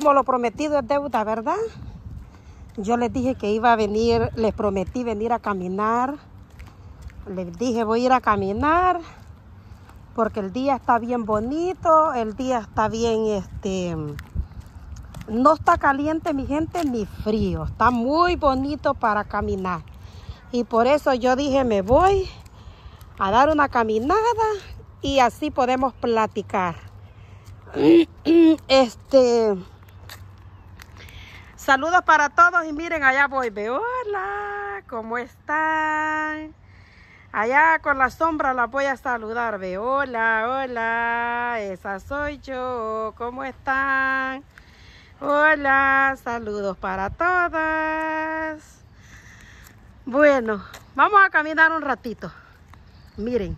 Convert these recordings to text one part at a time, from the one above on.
como lo prometido es deuda, ¿verdad? Yo les dije que iba a venir, les prometí venir a caminar. Les dije, voy a ir a caminar porque el día está bien bonito, el día está bien, este, no está caliente mi gente ni frío, está muy bonito para caminar. Y por eso yo dije, me voy a dar una caminada y así podemos platicar. Este, Saludos para todos y miren, allá voy. Veo, hola, ¿cómo están? Allá con la sombra las voy a saludar. Ve, hola, hola, esa soy yo. ¿Cómo están? Hola, saludos para todas. Bueno, vamos a caminar un ratito. Miren,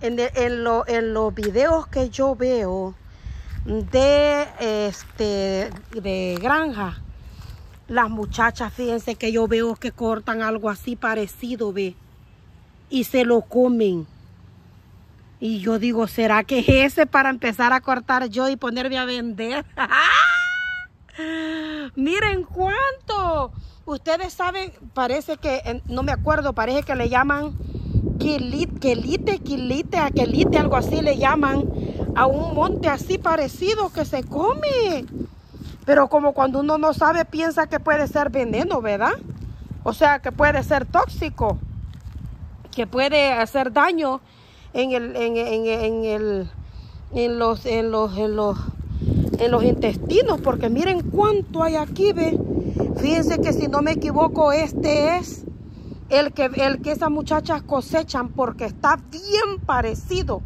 en, en los videos que yo veo de, este, de granja, las muchachas, fíjense que yo veo que cortan algo así parecido, ve. Y se lo comen. Y yo digo, ¿será que es ese para empezar a cortar yo y ponerme a vender? ¡Ah! Miren cuánto. Ustedes saben, parece que, no me acuerdo, parece que le llaman quilite, quilite, quilite, aquelite, algo así le llaman a un monte así parecido que se come. Pero como cuando uno no sabe, piensa que puede ser veneno, ¿verdad? O sea, que puede ser tóxico, que puede hacer daño en el, en, los, los, en los, intestinos, porque miren cuánto hay aquí, ve. Fíjense que si no me equivoco, este es el que, el que esas muchachas cosechan porque está bien parecido.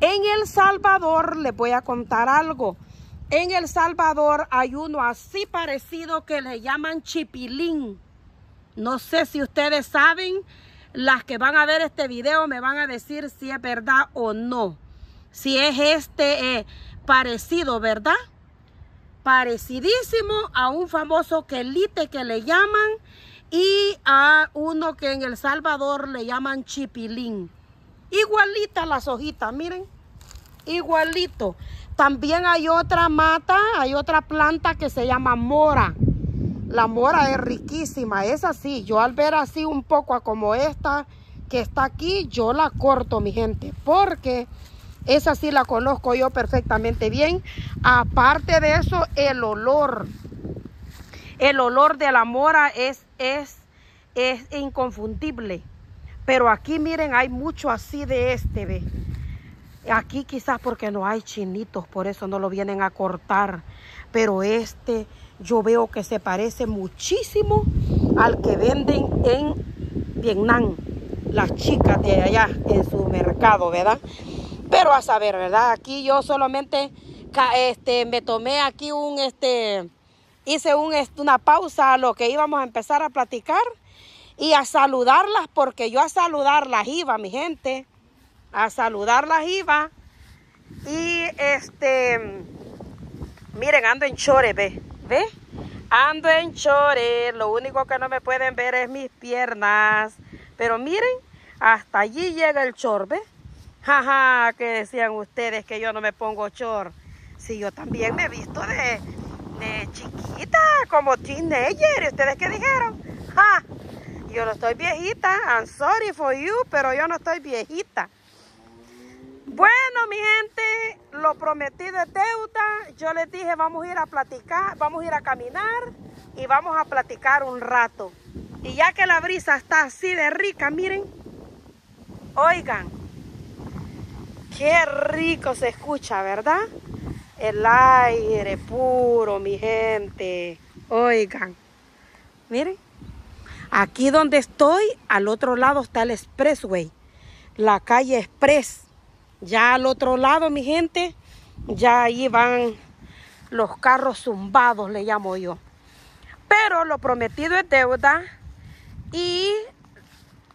En El Salvador les voy a contar algo. En El Salvador hay uno así parecido que le llaman chipilín. No sé si ustedes saben, las que van a ver este video me van a decir si es verdad o no. Si es este eh, parecido, ¿verdad? Parecidísimo a un famoso quelite que le llaman y a uno que en El Salvador le llaman chipilín. Igualita las hojitas, miren. Igualito. También hay otra mata, hay otra planta que se llama mora. La mora es riquísima, es así. Yo al ver así un poco como esta que está aquí, yo la corto, mi gente, porque esa sí la conozco yo perfectamente bien. Aparte de eso, el olor. El olor de la mora es, es, es inconfundible. Pero aquí, miren, hay mucho así de este, ¿ves? Aquí quizás porque no hay chinitos, por eso no lo vienen a cortar. Pero este yo veo que se parece muchísimo al que venden en Vietnam. Las chicas de allá en su mercado, ¿verdad? Pero a saber, ¿verdad? Aquí yo solamente este, me tomé aquí un, este, hice un, una pausa a lo que íbamos a empezar a platicar y a saludarlas, porque yo a saludarlas iba, mi gente a saludar las iba. Y este, miren, ando en chore ve, ve, ando en chore, Lo único que no me pueden ver es mis piernas. Pero miren, hasta allí llega el chor, ve. Jaja, que decían ustedes que yo no me pongo chor. Si yo también me he visto de, chiquita, como teenager. ¿Y ustedes qué dijeron? Ja, yo no estoy viejita. I'm sorry for you, pero yo no estoy viejita. Bueno, mi gente, lo prometido es deuda. Yo les dije, vamos a ir a platicar, vamos a ir a caminar y vamos a platicar un rato. Y ya que la brisa está así de rica, miren, oigan, qué rico se escucha, ¿verdad? El aire puro, mi gente. Oigan, miren, aquí donde estoy, al otro lado está el expressway, la calle express ya al otro lado, mi gente, ya ahí van los carros zumbados, le llamo yo. Pero lo prometido es deuda y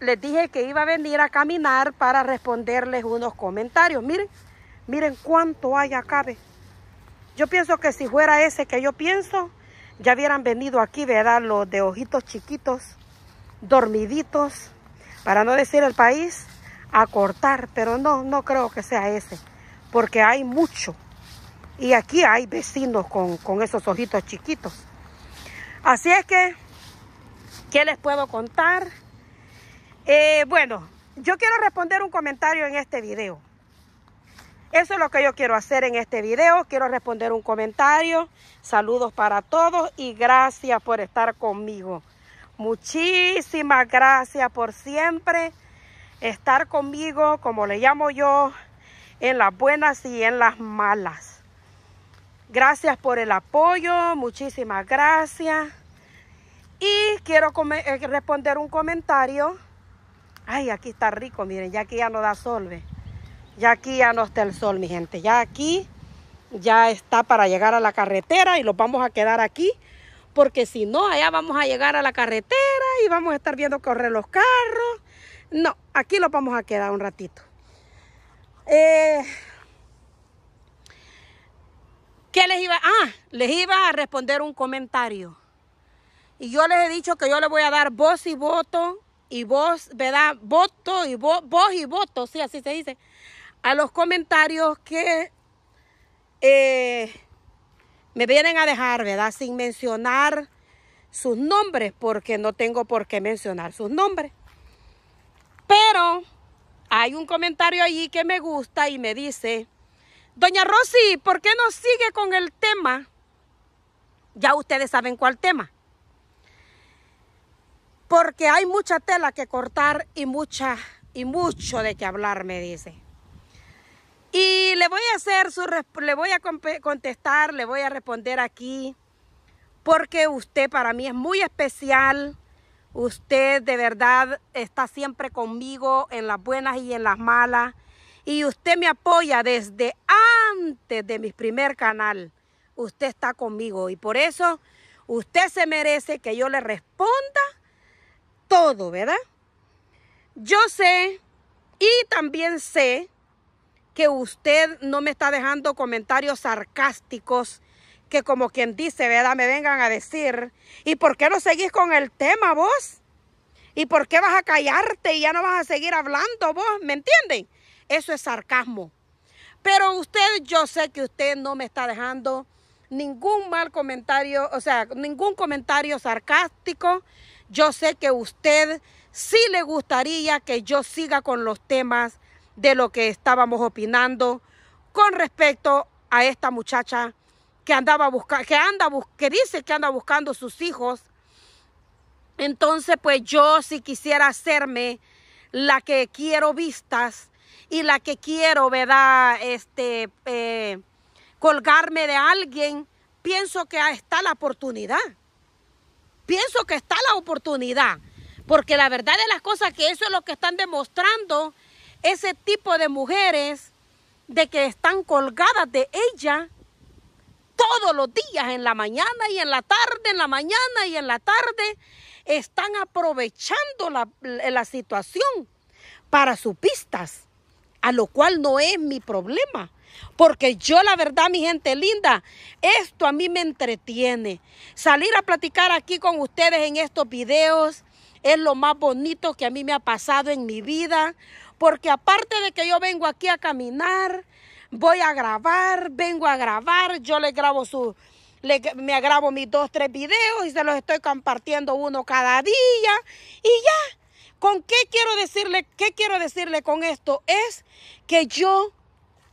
les dije que iba a venir a caminar para responderles unos comentarios. Miren, miren cuánto hay acá. Yo pienso que si fuera ese que yo pienso, ya hubieran venido aquí, ¿verdad? Los de ojitos chiquitos, dormiditos, para no decir el país a cortar, pero no, no creo que sea ese, porque hay mucho. Y aquí hay vecinos con, esos ojitos chiquitos. Así es que, ¿qué les puedo contar? Eh, bueno, yo quiero responder un comentario en este video. Eso es lo que yo quiero hacer en este video. Quiero responder un comentario. Saludos para todos y gracias por estar conmigo. Muchísimas gracias por siempre estar conmigo, como le llamo yo, en las buenas y en las malas. Gracias por el apoyo, muchísimas gracias. Y quiero eh, responder un comentario. Ay, aquí está rico, miren, ya aquí ya no da sol, Ya aquí ya no está el sol, mi gente. Ya aquí ya está para llegar a la carretera y los vamos a quedar aquí. Porque si no, allá vamos a llegar a la carretera y vamos a estar viendo correr los carros. No, aquí lo vamos a quedar un ratito. Eh, ¿Qué les iba? Ah, les iba a responder un comentario. Y yo les he dicho que yo les voy a dar voz y voto y voz, ¿verdad? Voto y voz y voto, sí, así se dice. A los comentarios que eh, me vienen a dejar, ¿verdad? Sin mencionar sus nombres, porque no tengo por qué mencionar sus nombres. Pero hay un comentario allí que me gusta y me dice, Doña Rosy, ¿por qué no sigue con el tema? Ya ustedes saben cuál tema. Porque hay mucha tela que cortar y mucha y mucho de qué hablar, me dice. Y le voy a hacer su le voy a contestar, le voy a responder aquí porque usted para mí es muy especial Usted de verdad está siempre conmigo en las buenas y en las malas. Y usted me apoya desde antes de mi primer canal. Usted está conmigo y por eso usted se merece que yo le responda todo, ¿verdad? Yo sé y también sé que usted no me está dejando comentarios sarcásticos que como quien dice, ¿verdad? Me vengan a decir, ¿y por qué no seguís con el tema vos? ¿Y por qué vas a callarte y ya no vas a seguir hablando vos? ¿Me entienden? Eso es sarcasmo. Pero usted, yo sé que usted no me está dejando ningún mal comentario, o sea, ningún comentario sarcástico. Yo sé que usted sí le gustaría que yo siga con los temas de lo que estábamos opinando con respecto a esta muchacha que andaba que anda que dice que anda buscando sus hijos. Entonces, pues yo si quisiera hacerme la que quiero vistas y la que quiero, ¿verdad? Este, eh, colgarme de alguien, pienso que está la oportunidad. Pienso que está la oportunidad. Porque la verdad de las cosas que eso es lo que están demostrando ese tipo de mujeres de que están colgadas de ella todos los días, en la mañana y en la tarde, en la mañana y en la tarde, están aprovechando la, situación para sus pistas, a lo cual no es mi problema. Porque yo la verdad, mi gente linda, esto a mí me entretiene. Salir a platicar aquí con ustedes en estos videos es lo más bonito que a mí me ha pasado en mi vida. Porque aparte de que yo vengo aquí a caminar, voy a grabar, vengo a grabar, yo le grabo su, le, me grabo mis dos, tres videos y se los estoy compartiendo uno cada día y ya. ¿Con qué quiero decirle? ¿Qué quiero decirle con esto? Es que yo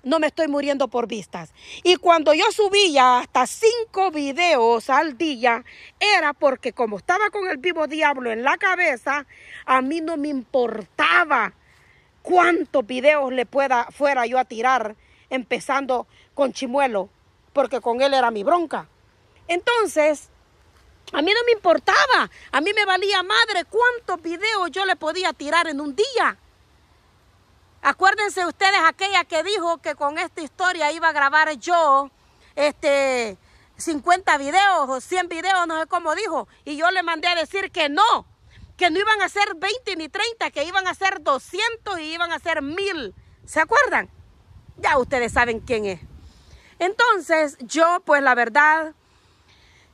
no me estoy muriendo por vistas. Y cuando yo subía hasta cinco videos al día, era porque como estaba con el vivo diablo en la cabeza, a mí no me importaba cuántos videos le pueda fuera yo a tirar empezando con Chimuelo, porque con él era mi bronca. Entonces, a mí no me importaba, a mí me valía madre cuántos videos yo le podía tirar en un día. Acuérdense ustedes aquella que dijo que con esta historia iba a grabar yo este 50 videos o 100 videos, no sé cómo dijo, y yo le mandé a decir que no, que no iban a ser 20 ni 30, que iban a ser 200 y iban a ser 1000. ¿Se acuerdan? ya ustedes saben quién es. Entonces, yo, pues la verdad,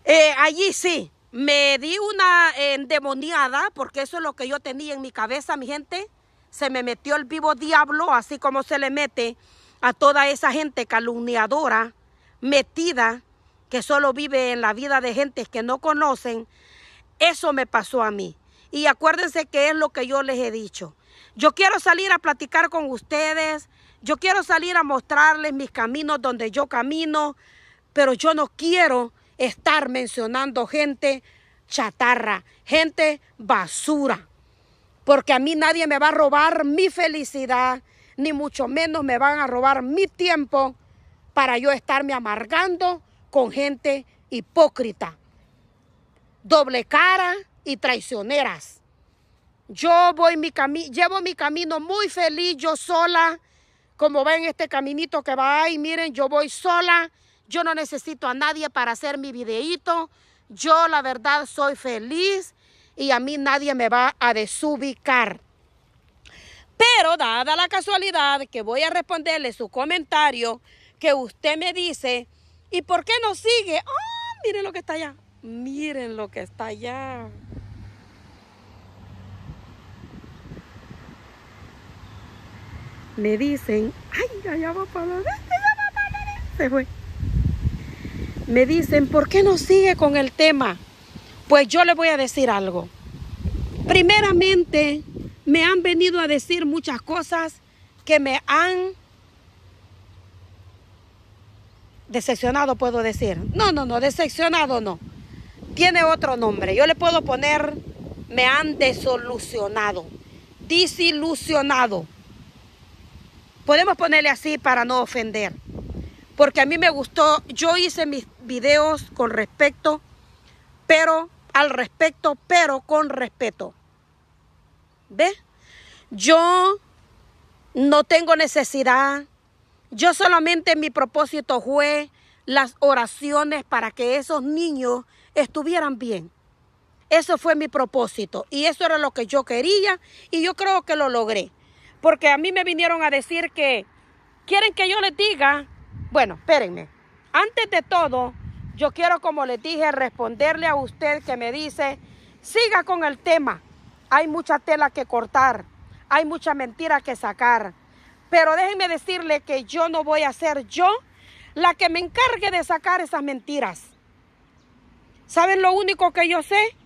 eh, allí sí, me di una endemoniada, porque eso es lo que yo tenía en mi cabeza, mi gente. Se me metió el vivo diablo, así como se le mete a toda esa gente calumniadora, metida, que solo vive en la vida de gentes que no conocen. Eso me pasó a mí. Y acuérdense que es lo que yo les he dicho. Yo quiero salir a platicar con ustedes, yo quiero salir a mostrarles mis caminos donde yo camino, pero yo no quiero estar mencionando gente chatarra, gente basura, porque a mí nadie me va a robar mi felicidad, ni mucho menos me van a robar mi tiempo para yo estarme amargando con gente hipócrita, doble cara y traicioneras. Yo voy mi llevo mi camino muy feliz yo sola como ven este caminito que va ahí, miren, yo voy sola, yo no necesito a nadie para hacer mi videíto, yo la verdad soy feliz y a mí nadie me va a desubicar. Pero dada la casualidad que voy a responderle su comentario que usted me dice, ¿y por qué no sigue? ¡Ah, miren lo que está allá! Miren lo que está allá. me dicen, ay, allá va para se fue. Me dicen, ¿por qué no sigue con el tema? Pues yo le voy a decir algo. Primeramente, me han venido a decir muchas cosas que me han decepcionado, puedo decir. No, no, no, decepcionado no. Tiene otro nombre. Yo le puedo poner, me han desolucionado, desilusionado Podemos ponerle así para no ofender. Porque a mí me gustó, yo hice mis videos con respecto, pero al respecto, pero con respeto. ¿Ves? Yo no tengo necesidad. Yo solamente mi propósito fue las oraciones para que esos niños estuvieran bien. Eso fue mi propósito y eso era lo que yo quería y yo creo que lo logré porque a mí me vinieron a decir que quieren que yo les diga, bueno, espérenme, antes de todo, yo quiero, como les dije, responderle a usted que me dice, siga con el tema, hay mucha tela que cortar, hay mucha mentira que sacar, pero déjenme decirle que yo no voy a ser yo la que me encargue de sacar esas mentiras. ¿Saben lo único que yo sé?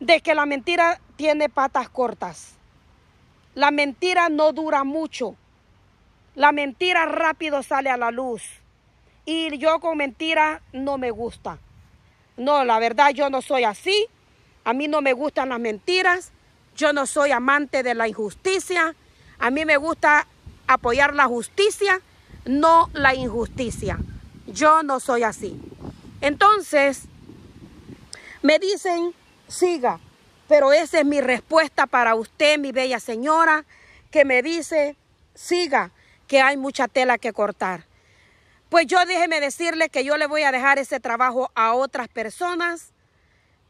De que la mentira tiene patas cortas. La mentira no dura mucho. La mentira rápido sale a la luz. Y yo con mentira no me gusta. No, la verdad yo no soy así. A mí no me gustan las mentiras. Yo no soy amante de la injusticia. A mí me gusta apoyar la justicia, no la injusticia. Yo no soy así. Entonces, me dicen, siga. Pero esa es mi respuesta para usted, mi bella señora, que me dice, siga, que hay mucha tela que cortar. Pues yo déjeme decirle que yo le voy a dejar ese trabajo a otras personas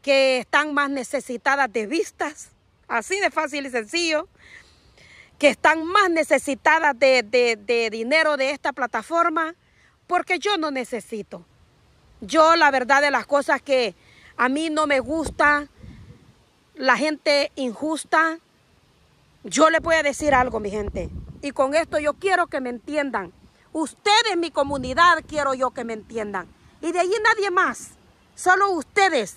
que están más necesitadas de vistas, así de fácil y sencillo, que están más necesitadas de, de, de dinero de esta plataforma, porque yo no necesito. Yo la verdad de las cosas que a mí no me gusta la gente injusta, yo les voy a decir algo, mi gente. Y con esto yo quiero que me entiendan. Ustedes, mi comunidad, quiero yo que me entiendan. Y de ahí nadie más. Solo ustedes,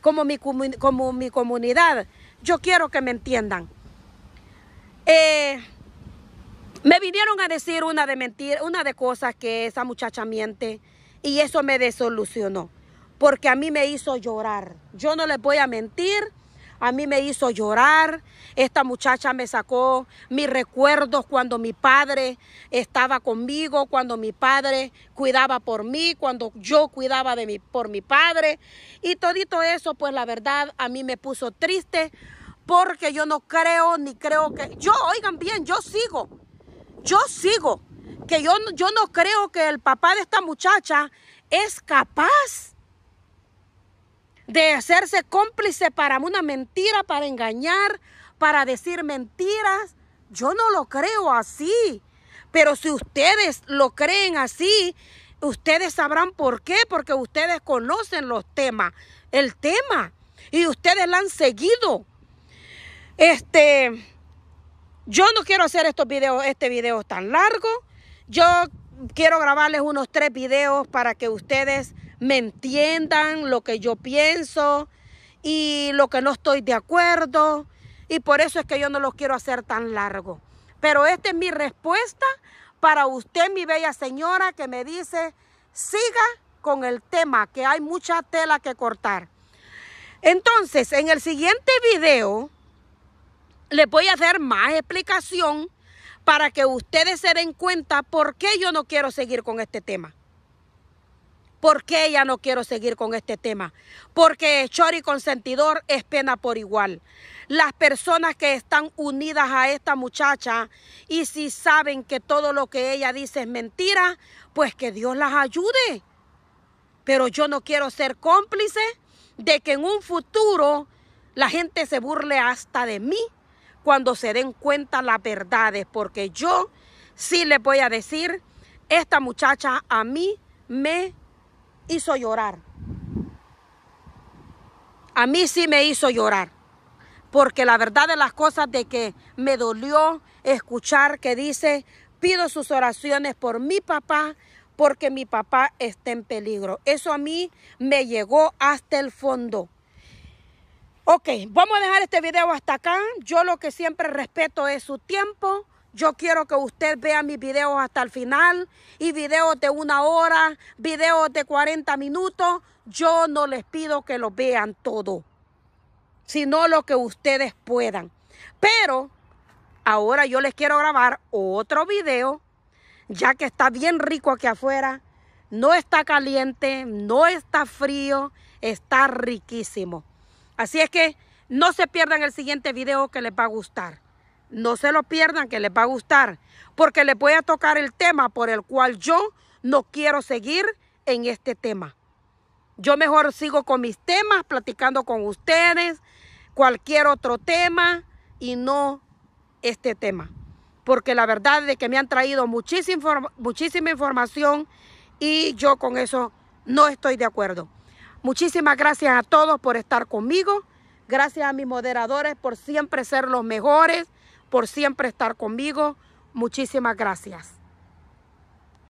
como mi, como mi comunidad, yo quiero que me entiendan. Eh, me vinieron a decir una de mentir, una de cosas que esa muchacha miente. Y eso me desolucionó. Porque a mí me hizo llorar. Yo no les voy a mentir a mí me hizo llorar. Esta muchacha me sacó mis recuerdos cuando mi padre estaba conmigo, cuando mi padre cuidaba por mí, cuando yo cuidaba de mi, por mi padre. Y todo eso, pues la verdad, a mí me puso triste porque yo no creo ni creo que... Yo, oigan bien, yo sigo, yo sigo, que yo, yo no creo que el papá de esta muchacha es capaz de hacerse cómplice para una mentira, para engañar, para decir mentiras. Yo no lo creo así. Pero si ustedes lo creen así, ustedes sabrán por qué, porque ustedes conocen los temas, el tema, y ustedes lo han seguido. Este, yo no quiero hacer estos videos, este video tan largo. Yo quiero grabarles unos tres videos para que ustedes me entiendan lo que yo pienso y lo que no estoy de acuerdo. Y por eso es que yo no lo quiero hacer tan largo. Pero esta es mi respuesta para usted, mi bella señora, que me dice, siga con el tema, que hay mucha tela que cortar. Entonces, en el siguiente video, le voy a hacer más explicación para que ustedes se den cuenta por qué yo no quiero seguir con este tema. ¿Por qué ella no quiero seguir con este tema? Porque chori consentidor es pena por igual. Las personas que están unidas a esta muchacha y si saben que todo lo que ella dice es mentira, pues que Dios las ayude. Pero yo no quiero ser cómplice de que en un futuro la gente se burle hasta de mí cuando se den cuenta las verdades, porque yo sí les voy a decir, esta muchacha a mí me hizo llorar. A mí sí me hizo llorar. Porque la verdad de las cosas de que me dolió escuchar que dice, pido sus oraciones por mi papá, porque mi papá está en peligro. Eso a mí me llegó hasta el fondo. Ok, vamos a dejar este video hasta acá. Yo lo que siempre respeto es su tiempo. Yo quiero que usted vea mis videos hasta el final y videos de una hora, videos de 40 minutos. Yo no les pido que lo vean todo, sino lo que ustedes puedan. Pero ahora yo les quiero grabar otro video, ya que está bien rico aquí afuera. No está caliente, no está frío, está riquísimo. Así es que no se pierdan el siguiente video que les va a gustar. No se lo pierdan que les va a gustar, porque les voy a tocar el tema por el cual yo no quiero seguir en este tema. Yo mejor sigo con mis temas, platicando con ustedes, cualquier otro tema y no este tema. Porque la verdad es que me han traído muchísima, muchísima información y yo con eso no estoy de acuerdo. Muchísimas gracias a todos por estar conmigo. Gracias a mis moderadores por siempre ser los mejores por siempre estar conmigo. Muchísimas gracias.